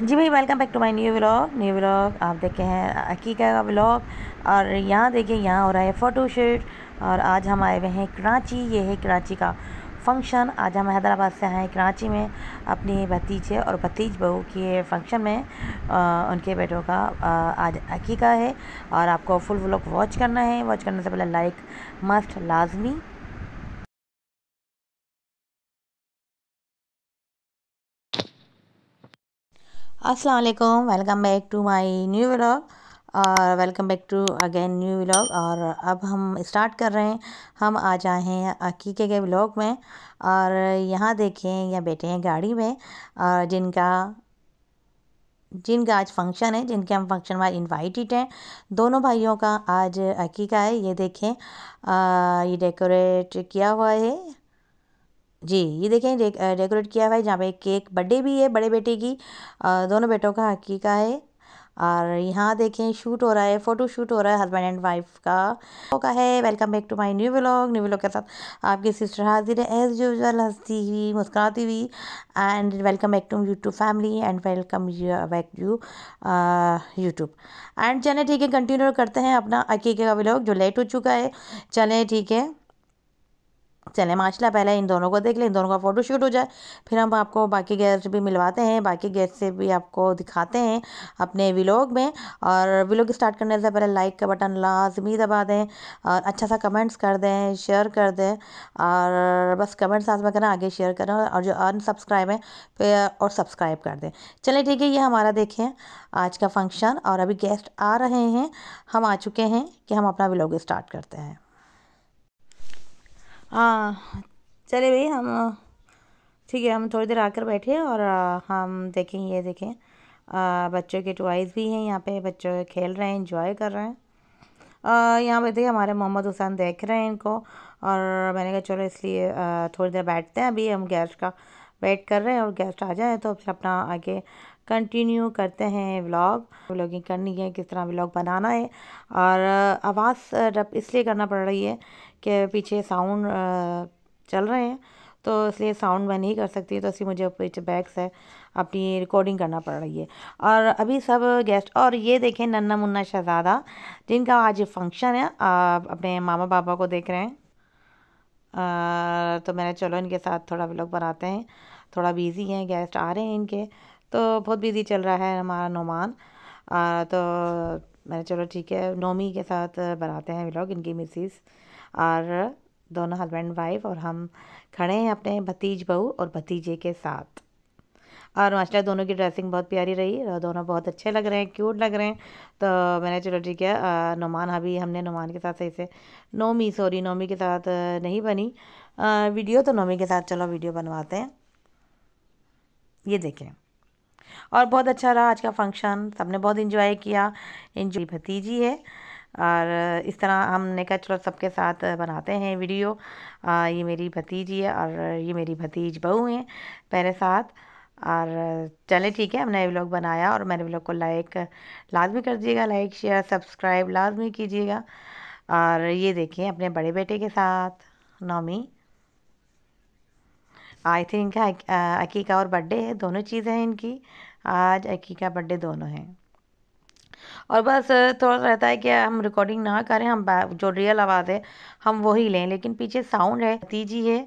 जी भाई welcome back to my new vlog new vlog आप देखे हैं अकीका का व्लॉग और यहाँ देखिए यहाँ हो रहा है फ़ोटो शूट और आज हम आए हुए हैं कराची ये है कराची का फंक्शन आज हम हैदराबाद से आए हैं कराची में अपने भतीजे और भतीज बहू के फंक्शन में आ, उनके बेटों का आ, आज अकीका है और आपको फुल व्लॉग वॉच करना है वॉच करने से पहले लाइक मस्ट लाजमी अस्सलाम वालेकुम welcome back to my new vlog और welcome back to again new vlog और अब हम स्टार्ट कर रहे हैं हम आ जाए हैं अकीके के व्लॉग में और यहाँ देखें या बैठे हैं गाड़ी में और जिनका जिनका आज फंक्शन है जिनके हम फंक्शन में इनवाइटेड हैं दोनों भाइयों का आज अकीका है ये देखें आ, ये डेकोरेट किया हुआ है जी ये देखें डेकोरेट किया हुआ है जहाँ पे केक बर्थडे भी है बड़े बेटे की दोनों बेटों का हकीका है और यहाँ देखें शूट हो रहा है फ़ोटो शूट हो रहा है हस्बैंड एंड वाइफ का का है welcome back to my new vlog new vlog के साथ आपकी सिस्टर हाजिर है एज यूजल हंसती हुई मुस्कुराती हुई and welcome back to YouTube family and welcome back to YouTube and चलें ठीक है कंटिन्यू करते हैं अपना अकीके का व्लॉग जो लेट हो चुका है चलें ठीक है चले माशाला पहले इन दोनों को देख लें इन दोनों का फ़ोटो शूट हो जाए फिर हम आपको बाकी गेस्ट भी मिलवाते हैं बाकी गेस्ट से भी आपको दिखाते हैं अपने व्लॉग में और व्लॉग स्टार्ट करने से पहले लाइक का बटन लाजमी दबा दें और अच्छा सा कमेंट्स कर दें शेयर कर दें और बस कमेंट्स साथ में करें आगे शेयर करें और जो अनसब्सक्राइब है और सब्सक्राइब कर दें चलें ठीक है ये हमारा देखें आज का फंक्शन और अभी गेस्ट आ रहे हैं हम आ चुके हैं कि हम अपना व्लॉग स्टार्ट करते हैं हाँ चले भैया हम ठीक है हम थोड़ी देर आकर बैठे और हम देखें ये देखें आ, बच्चों के टॉयज़ भी हैं यहाँ पे बच्चों खेल रहे हैं इंजॉय कर रहे हैं यहाँ पे देखिए हमारे मोहम्मद हुसैन देख रहे हैं इनको और मैंने कहा चलो इसलिए थोड़ी देर बैठते हैं अभी हम गेस्ट का वेट कर रहे हैं और गेस्ट आ जाए तो फिर अपना आगे कंटिन्यू करते हैं व्लॉग व्लॉगिंग करनी है किस तरह व्लॉग बनाना है और आवाज़ रब इसलिए करना पड़ रही है कि पीछे साउंड चल रहे हैं तो इसलिए साउंड मैं नहीं कर सकती तो इसलिए मुझे पीछे बैग से अपनी रिकॉर्डिंग करना पड़ रही है और अभी सब गेस्ट और ये देखें नन्ना मुन्ना शहजादा जिनका आज फंक्शन है आप अपने मामा पापा को देख रहे हैं आ, तो मैंने चलो इनके साथ थोड़ा व्लॉग बनाते हैं थोड़ा बिज़ी हैं गेस्ट आ रहे हैं इनके तो बहुत बिज़ी चल रहा है हमारा नुमान तो मैंने चलो ठीक है नोमी के साथ बनाते हैं व्लॉग इनकी मिसिस और दोनों हस्बैंड वाइफ और हम खड़े हैं अपने भतीज बहू और भतीजे के साथ और माशा दोनों की ड्रेसिंग बहुत प्यारी रही और दोनों बहुत अच्छे लग रहे हैं क्यूट लग रहे हैं तो मैंने चलो ठीक है नुमान अभी हमने नुमान के साथ सही से नोमी सॉरी नोमी के साथ नहीं बनी वीडियो तो नोमी के साथ चलो वीडियो बनवाते हैं ये देखें और बहुत अच्छा रहा आज का फंक्शन सबने बहुत इन्जॉय किया इंजॉय भतीजी है और इस तरह हमने कहा चलो सबके साथ बनाते हैं वीडियो आ, ये मेरी भतीजी है और ये मेरी भतीज बहू हैं मेरे साथ और चले ठीक है हमने व्लॉग बनाया और मेरे व्लॉग को लाइक लाजमी कर दीजिएगा लाइक शेयर सब्सक्राइब लाजमी कीजिएगा और ये देखें अपने बड़े बेटे के साथ नौमी आई थिंक अकीका और बर्थडे है दोनों चीज़ें हैं इनकी आज अकीका बर्थडे दोनों हैं और बस थोड़ा रहता है कि हम रिकॉर्डिंग ना करें हम जो रियल आवाज़ है हम वही लें लेकिन पीछे साउंड है तीजी है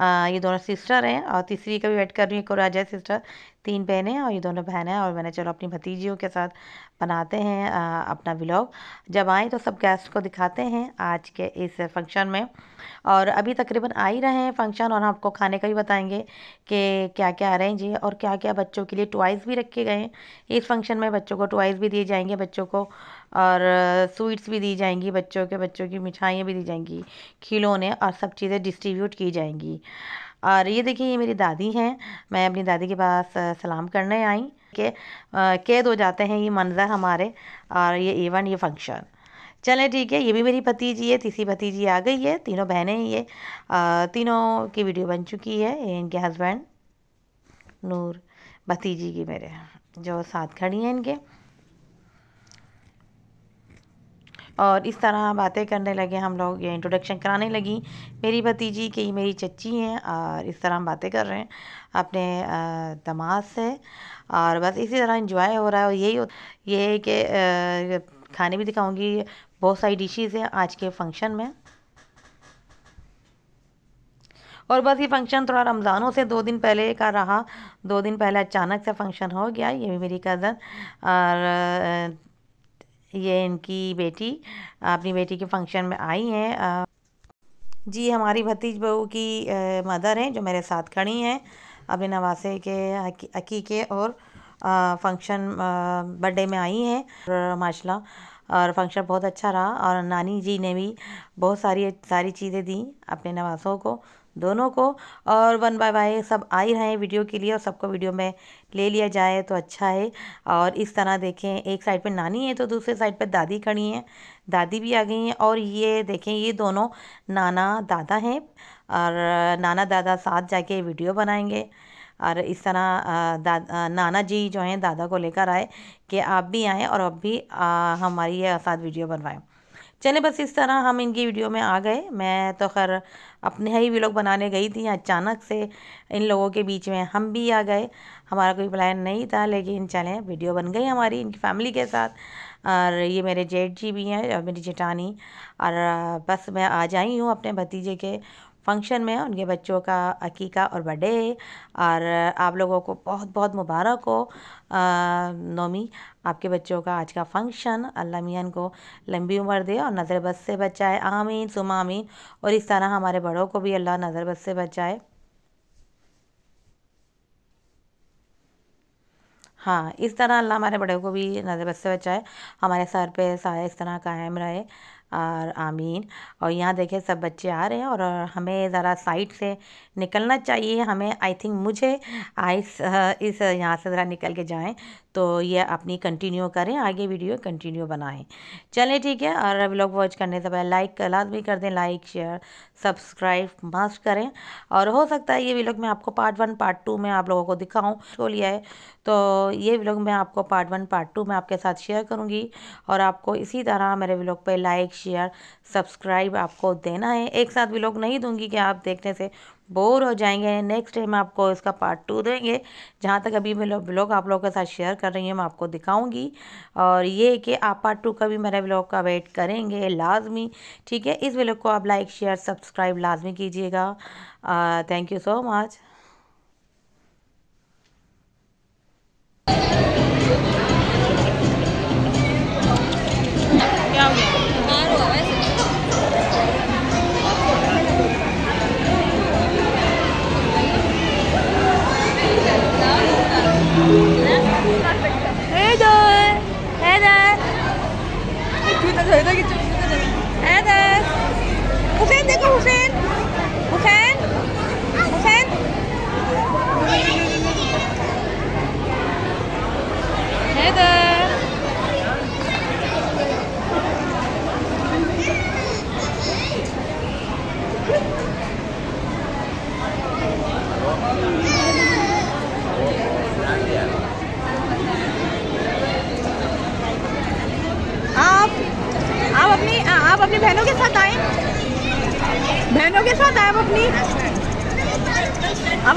आ, ये दोनों सिस्टर हैं और तीसरी का भी वेट कर रही हूँ एक और सिस्टर तीन बहनें और ये दोनों बहन हैं और मैंने चलो अपनी भतीजियों के साथ बनाते हैं आ, अपना व्लॉग जब आए तो सब गेस्ट को दिखाते हैं आज के इस फंक्शन में और अभी तकरीबन आ ही रहे हैं फंक्शन और हम आपको खाने का भी बताएंगे कि क्या क्या अरेंज है और क्या क्या बच्चों के लिए टॉयज़ भी रखे गए हैं इस फंक्शन में बच्चों को टॉयज़ भी दिए जाएंगे बच्चों को और स्वीट्स भी दी जाएंगी बच्चों के बच्चों की मिठाइयाँ भी दी जाएंगी खिलौने और सब चीज़ें डिस्ट्रीब्यूट की जाएंगी और ये देखिए ये मेरी दादी हैं मैं अपनी दादी के पास सलाम करने आई के कैद हो जाते हैं ये मंज़र हमारे और ये इवन ये फंक्शन चलें ठीक है ये भी मेरी भतीजी है तीसरी भतीजी आ गई है तीनों बहनें ये तीनों की वीडियो बन चुकी है इनके हस्बैंड नूर भतीजी की मेरे जो साथ खड़ी हैं इनके और इस तरह बातें करने लगे हम लोग ये इंट्रोडक्शन कराने लगी मेरी भतीजी ये मेरी चच्ची हैं और इस तरह हम बातें कर रहे हैं अपने दमाद से और बस इसी तरह इंजॉय हो रहा है और यही ये है कि खाने भी दिखाऊंगी बहुत सारी डिशेज़ हैं आज के फंक्शन में और बस ये फंक्शन थोड़ा रमज़ानों से दो दिन पहले का रहा दो दिन पहले अचानक से फंक्शन हो गया ये भी मेरी कज़न और ये इनकी बेटी अपनी बेटी के फंक्शन में आई हैं जी हमारी भतीज बहू की मदर हैं जो मेरे साथ खड़ी हैं अपने नवासे के अकीके और फंक्शन बर्थडे में आई हैं माशाल्लाह और फंक्शन बहुत अच्छा रहा और नानी जी ने भी बहुत सारी सारी चीज़ें दी अपने नवासों को दोनों को और वन बाय बाय सब आ ही रहे हैं वीडियो के लिए और सबको वीडियो में ले लिया जाए तो अच्छा है और इस तरह देखें एक साइड पे नानी है तो दूसरे साइड पे दादी खड़ी हैं दादी भी आ गई हैं और ये देखें ये दोनों नाना दादा हैं और नाना दादा साथ जाके वीडियो बनाएंगे और इस तरह नाना जी जो हैं दादा को लेकर आए कि आप भी आएँ और अब भी आ, हमारी साथ वीडियो बनवाएँ चले बस इस तरह हम इनकी वीडियो में आ गए मैं तो खैर अपने ही व्लॉग बनाने गई थी अचानक से इन लोगों के बीच में हम भी आ गए हमारा कोई प्लान नहीं था लेकिन चलें वीडियो बन गई हमारी इनकी फैमिली के साथ और ये मेरे जेठ जी भी हैं और मेरी जेठानी और बस मैं आ जाई हूँ अपने भतीजे के फंक्शन में उनके बच्चों का अकीका और बर्थडे और आप लोगों को बहुत बहुत मुबारक हो नोमी आपके बच्चों का आज का फंक्शन अल्लाह मियाँ को लंबी उम्र दे और नज़र बस से बचाए आमीन सुम आमीन और इस तरह हमारे बड़ों को भी अल्लाह नज़र बस से बचाए हाँ इस तरह अल्लाह हमारे बड़े को भी नज़र बस से बचाए हमारे सर पे साया इस तरह कायम रहे और आमीन और यहाँ देखे सब बच्चे आ रहे हैं और हमें ज़रा साइड से निकलना चाहिए हमें आई थिंक मुझे आई इस यहाँ से ज़रा निकल के जाएं तो ये अपनी कंटिन्यू करें आगे वीडियो कंटिन्यू बनाएं चलें ठीक है और व्लॉग वॉच करने से पहले लाइक लाजमी कर दें लाइक शेयर सब्सक्राइब मस्ट करें और हो सकता है ये व्लॉग मैं आपको पार्ट वन पार्ट टू में आप लोगों को दिखाऊं शो तो लिया है तो ये व्लॉग मैं आपको पार्ट वन पार्ट टू में आपके साथ शेयर करूँगी और आपको इसी तरह मेरे व्लॉग पर लाइक शेयर सब्सक्राइब आपको देना है एक साथ व्लॉग नहीं दूँगी कि आप देखने से बोर हो जाएंगे नेक्स्ट टाइम आपको इसका पार्ट टू देंगे जहाँ तक अभी मैं ब्लॉग आप लोगों के साथ शेयर कर रही हूँ मैं आपको दिखाऊंगी और ये कि आप पार्ट टू का भी मेरा ब्लॉग का वेट करेंगे लाजमी ठीक है इस ब्लॉग को आप लाइक शेयर सब्सक्राइब लाजमी कीजिएगा थैंक यू सो मच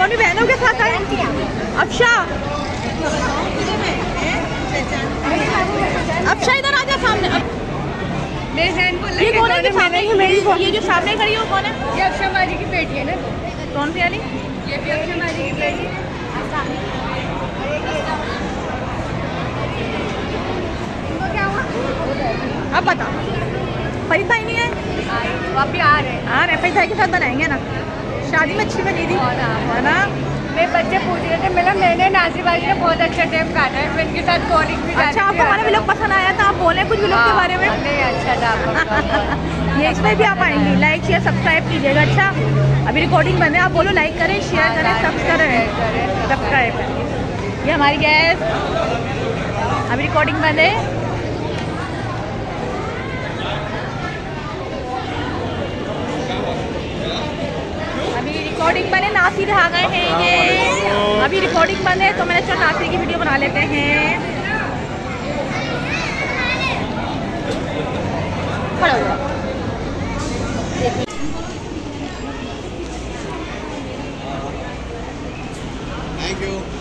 कौन बहनों के साथ आई अफशा अफशा इधर आ जा सामने मेरे को ये कौन है जो सामने खड़ी है वो कौन है ये अफशा की बेटी है ना कौन ये भी अफशा की बेटी अब बता फरीद भाई नहीं है आप भी आ रहे हैं आ रहे फरीद भाई के साथ बनाएंगे तो ना शादी में अच्छी बनी थी है ना मेरे बच्चे पूछ रहे थे मतलब मैंने नाजी बाजी ने बहुत अच्छा टाइम काटा है इनके साथ कॉलिंग भी अच्छा आपको हमारा लोग पसंद आया था आप बोले कुछ लोग के हाँ, बारे में नहीं अच्छा था नेक्स्ट में भी आप आएंगे लाइक शेयर सब्सक्राइब कीजिएगा अच्छा अभी रिकॉर्डिंग बने आप बोलो लाइक करें शेयर हाँ, करें सब्सक्राइब करें सब्सक्राइब ये हमारी गैस अभी रिकॉर्डिंग बने रिकॉर्डिंग बने नासिर आ गए हैं ये अभी रिकॉर्डिंग बंद है तो मैंने चलो नासिर की वीडियो बना लेते हैं थैंक यू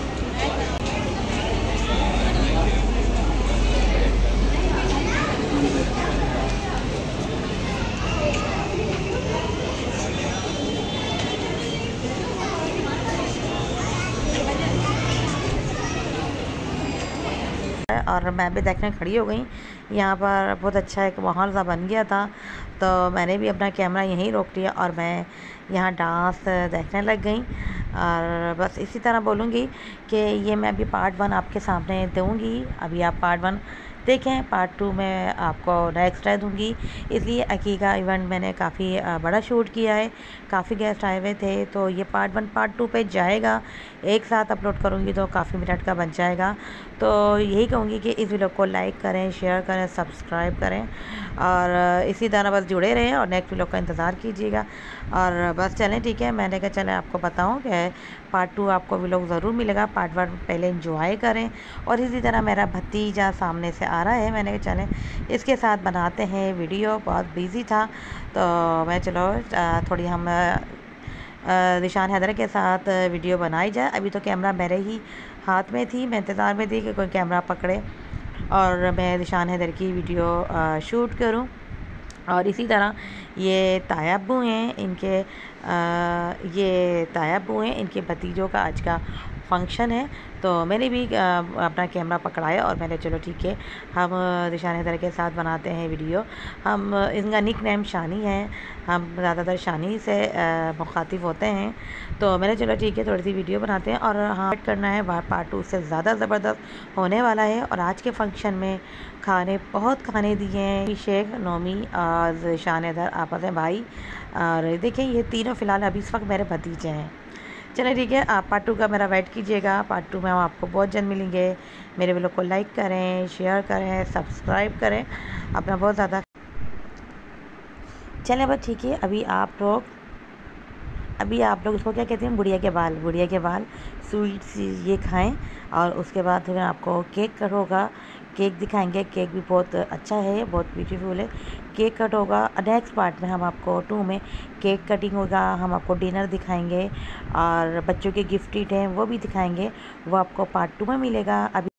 और मैं भी देखने खड़ी हो गई यहाँ पर बहुत अच्छा एक माहौल सा बन गया था तो मैंने भी अपना कैमरा यहीं रोक लिया और मैं यहाँ डांस देखने लग गई और बस इसी तरह बोलूँगी कि ये मैं अभी पार्ट वन आपके सामने दूँगी अभी आप पार्ट वन देखें पार्ट टू में आपको नेक्स्ट एक्स्ट्रा दूँगी इसलिए अकीका इवेंट मैंने काफ़ी बड़ा शूट किया है काफ़ी गेस्ट आए हुए थे तो ये पार्ट वन पार्ट टू पे जाएगा एक साथ अपलोड करूँगी तो काफ़ी मिनट का बन जाएगा तो यही कहूँगी कि इस वीडियो को लाइक करें शेयर करें सब्सक्राइब करें और इसी तरह बस जुड़े रहें और नेक्स्ट वीडियो का इंतज़ार कीजिएगा और बस चलें ठीक है मैंने कहा चलें आपको बताऊँ कि पार्ट टू आपको व्लॉग ज़रूर मिलेगा पार्ट वन पहले इंजॉय करें और इसी तरह मेरा भतीजा सामने से आ रहा है मैंने चले इसके साथ बनाते हैं वीडियो बहुत बिजी था तो मैं चलो थोड़ी हम निशान हैदर के साथ वीडियो बनाई जाए अभी तो कैमरा मेरे ही हाथ में थी मैं इंतज़ार में थी कि कोई कैमरा पकड़े और मैं निशान हैदर की वीडियो शूट करूं और इसी तरह ये तायाबू हैं इनके आ, ये तायाबू हैं इनके भतीजों का आज का फंक्शन है तो मैंने भी आ, अपना कैमरा पकड़ाया और मैंने चलो ठीक है हम रिशान हैदर के साथ बनाते हैं वीडियो हम इनका निक नेम शानी है हम ज़्यादातर शानी से मुखातिब होते हैं तो मैंने चलो ठीक है थोड़ी सी वीडियो बनाते हैं और हाँ करना है पार्ट टू से ज़्यादा ज़बरदस्त होने वाला है और आज के फंक्शन में खाने बहुत खाने दिए हैं शेख नौमी और शान इधर आपस हैं भाई और देखिए ये तीनों फ़िलहाल अभी इस वक्त मेरे भतीजे हैं चलिए ठीक है आप पार्ट टू का मेरा वेट कीजिएगा पार्ट टू में हम आपको बहुत जन मिलेंगे मेरे वीडियो को लाइक करें शेयर करें सब्सक्राइब करें अपना बहुत ज़्यादा चलें बस ठीक है अभी आप लोग अभी आप लोग उसको क्या कहते हैं बुढ़िया के बाल बुढ़िया के बाल स्वीट्स ये खाएं और उसके बाद फिर आपको केक कट होगा केक दिखाएंगे केक भी बहुत अच्छा है बहुत ब्यूटीफुल है केक कट होगा नेक्स्ट पार्ट में हम आपको टू में केक कटिंग होगा हम आपको डिनर दिखाएंगे और बच्चों के गिफ्ट हैं वो भी दिखाएंगे वो आपको पार्ट टू में मिलेगा अभी